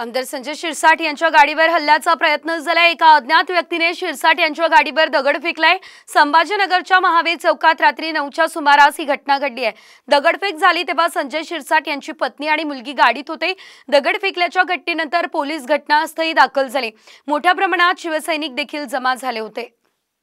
अंदर संजय शिरसाट यांच्या गाडीवर हल्ल्याचा प्रयत्न झालाय एका अज्ञात व्यक्तीने शिरसाट यांच्या गाडीवर दगड फेकलाय संभाजीनगरच्या महावीर चौकात रात्री नऊच्या सुमारास ही घटना घडली आहे दगडफेक झाली तेव्हा संजय शिरसाट यांची पत्नी आणि मुलगी गाडीत होते दगड फेकल्याच्या घटनेनंतर पोलीस घटनास्थळी दाखल झाले मोठ्या प्रमाणात शिवसैनिक देखील जमा झाले होते